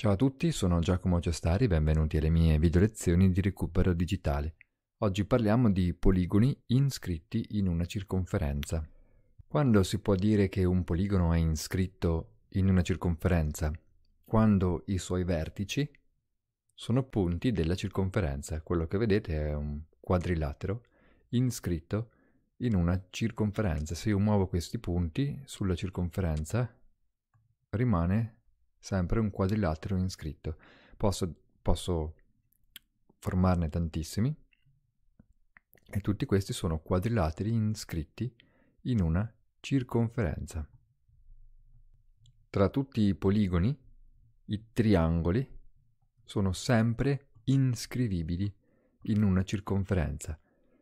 Ciao a tutti, sono Giacomo Ciastari, benvenuti alle mie video lezioni di recupero digitale. Oggi parliamo di poligoni inscritti in una circonferenza. Quando si può dire che un poligono è inscritto in una circonferenza? Quando i suoi vertici sono punti della circonferenza. Quello che vedete è un quadrilatero inscritto in una circonferenza. Se io muovo questi punti sulla circonferenza rimane sempre un quadrilatero inscritto. Posso, posso formarne tantissimi e tutti questi sono quadrilateri inscritti in una circonferenza. Tra tutti i poligoni, i triangoli sono sempre inscrivibili in una circonferenza.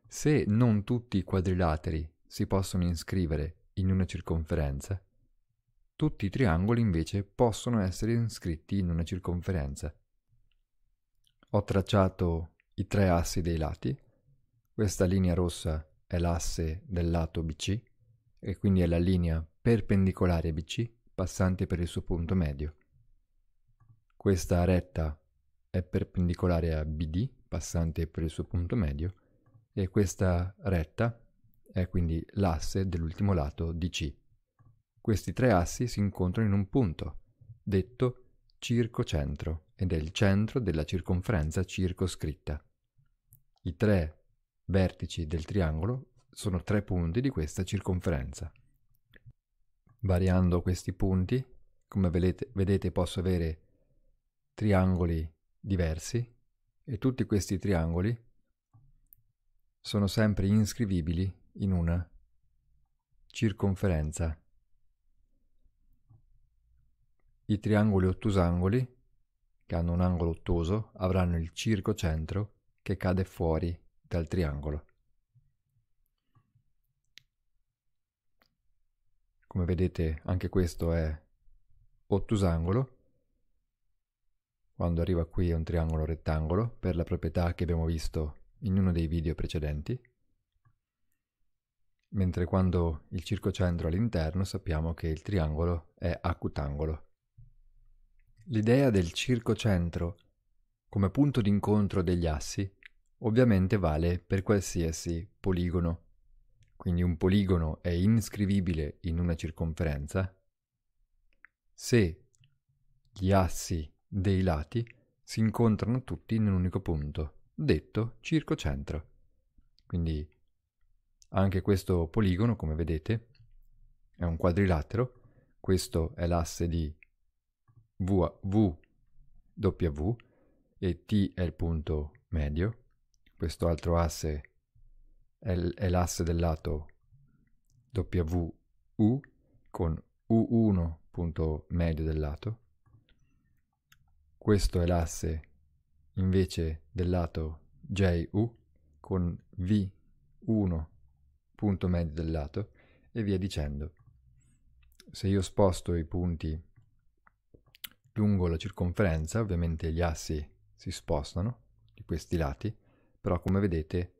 Se non tutti i quadrilateri si possono iscrivere in una circonferenza, tutti i triangoli invece possono essere inscritti in una circonferenza. Ho tracciato i tre assi dei lati. Questa linea rossa è l'asse del lato BC e quindi è la linea perpendicolare a BC passante per il suo punto medio. Questa retta è perpendicolare a BD passante per il suo punto medio e questa retta è quindi l'asse dell'ultimo lato DC questi tre assi si incontrano in un punto, detto circocentro, ed è il centro della circonferenza circoscritta. I tre vertici del triangolo sono tre punti di questa circonferenza. Variando questi punti, come vedete, vedete posso avere triangoli diversi e tutti questi triangoli sono sempre inscrivibili in una circonferenza i triangoli ottusangoli, che hanno un angolo ottuso, avranno il circo centro che cade fuori dal triangolo. Come vedete anche questo è ottusangolo, quando arriva qui è un triangolo rettangolo per la proprietà che abbiamo visto in uno dei video precedenti, mentre quando il circo centro è all'interno sappiamo che il triangolo è acutangolo. L'idea del circocentro come punto d'incontro degli assi ovviamente vale per qualsiasi poligono. Quindi un poligono è inscrivibile in una circonferenza se gli assi dei lati si incontrano tutti in un unico punto, detto circocentro. Quindi anche questo poligono, come vedete, è un quadrilatero, questo è l'asse di ww e t è il punto medio, questo altro asse è, l- è l'asse del lato WU con U1 punto medio del lato, questo è l'asse invece del lato JU con V1 punto medio del lato e via dicendo. Se io sposto i punti lungo la circonferenza, ovviamente gli assi si spostano di questi lati, però come vedete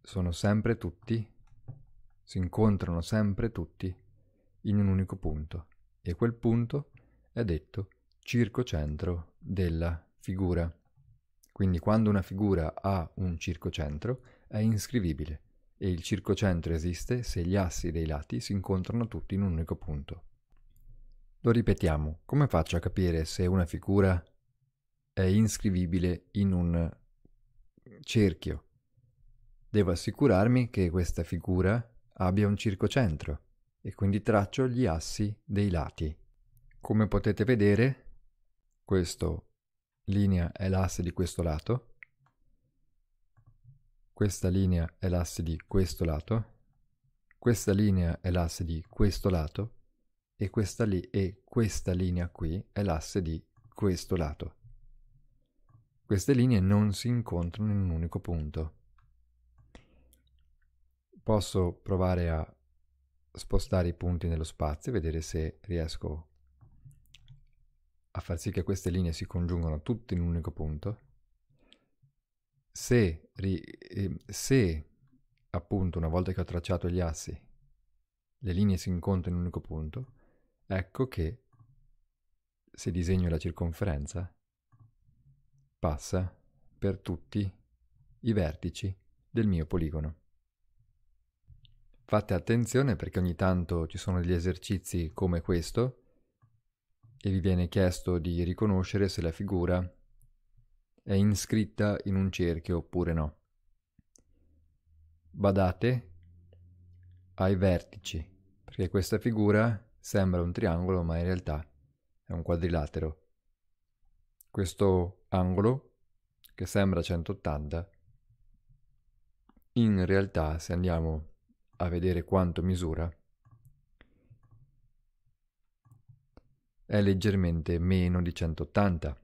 sono sempre tutti, si incontrano sempre tutti in un unico punto e quel punto è detto circocentro della figura. Quindi quando una figura ha un circocentro è inscrivibile e il circocentro esiste se gli assi dei lati si incontrano tutti in un unico punto. Lo ripetiamo, come faccio a capire se una figura è inscrivibile in un cerchio? Devo assicurarmi che questa figura abbia un circocentro e quindi traccio gli assi dei lati. Come potete vedere, questa linea è l'asse di questo lato, questa linea è l'asse di questo lato, questa linea è l'asse di questo lato e questa lì e questa linea qui è l'asse di questo lato. Queste linee non si incontrano in un unico punto. Posso provare a spostare i punti nello spazio e vedere se riesco a far sì che queste linee si congiungano tutte in un unico punto. Se, eh, se appunto una volta che ho tracciato gli assi le linee si incontrano in un unico punto, Ecco che se disegno la circonferenza passa per tutti i vertici del mio poligono. Fate attenzione perché ogni tanto ci sono degli esercizi come questo e vi viene chiesto di riconoscere se la figura è inscritta in un cerchio oppure no. Badate ai vertici, perché questa figura Sembra un triangolo, ma in realtà è un quadrilatero. Questo angolo, che sembra 180, in realtà se andiamo a vedere quanto misura, è leggermente meno di 180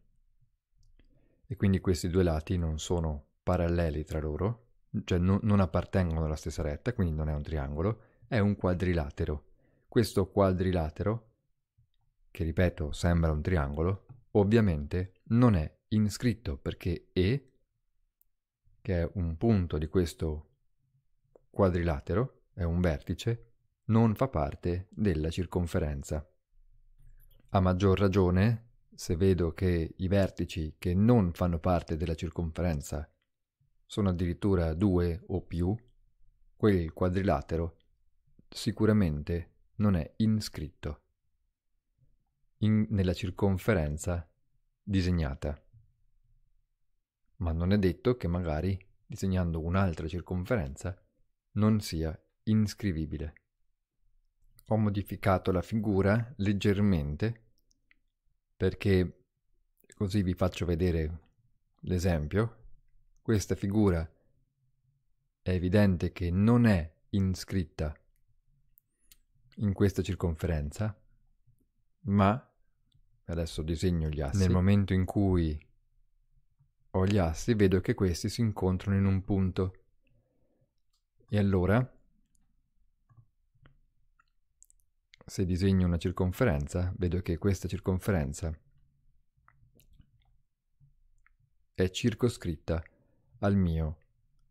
e quindi questi due lati non sono paralleli tra loro, cioè non, non appartengono alla stessa retta, quindi non è un triangolo, è un quadrilatero. Questo quadrilatero, che ripeto sembra un triangolo, ovviamente non è inscritto perché E, che è un punto di questo quadrilatero, è un vertice, non fa parte della circonferenza. A maggior ragione, se vedo che i vertici che non fanno parte della circonferenza sono addirittura due o più, quel quadrilatero sicuramente non è inscritto in, nella circonferenza disegnata. Ma non è detto che magari disegnando un'altra circonferenza non sia inscrivibile. Ho modificato la figura leggermente perché così vi faccio vedere l'esempio. Questa figura è evidente che non è inscritta in questa circonferenza, ma adesso disegno gli assi. Nel momento in cui ho gli assi, vedo che questi si incontrano in un punto. E allora, se disegno una circonferenza, vedo che questa circonferenza è circoscritta al mio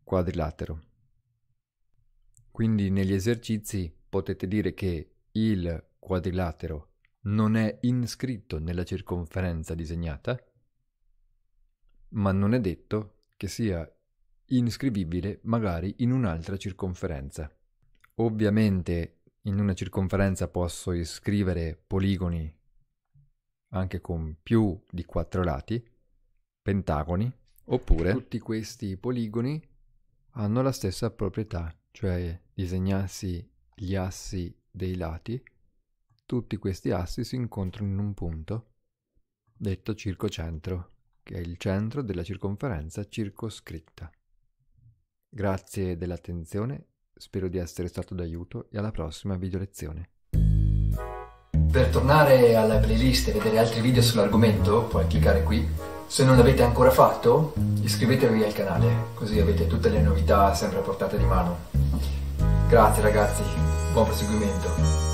quadrilatero. Quindi negli esercizi potete dire che il quadrilatero non è inscritto nella circonferenza disegnata, ma non è detto che sia inscrivibile magari in un'altra circonferenza. Ovviamente in una circonferenza posso iscrivere poligoni anche con più di quattro lati, pentagoni, oppure tutti questi poligoni hanno la stessa proprietà, cioè disegnarsi gli assi dei lati, tutti questi assi si incontrano in un punto, detto circocentro, che è il centro della circonferenza circoscritta. Grazie dell'attenzione, spero di essere stato d'aiuto e alla prossima video lezione. Per tornare alla playlist e vedere altri video sull'argomento puoi cliccare qui. Se non l'avete ancora fatto, iscrivetevi al canale, così avete tutte le novità sempre a portata di mano. Grazie ragazzi buon proseguimento.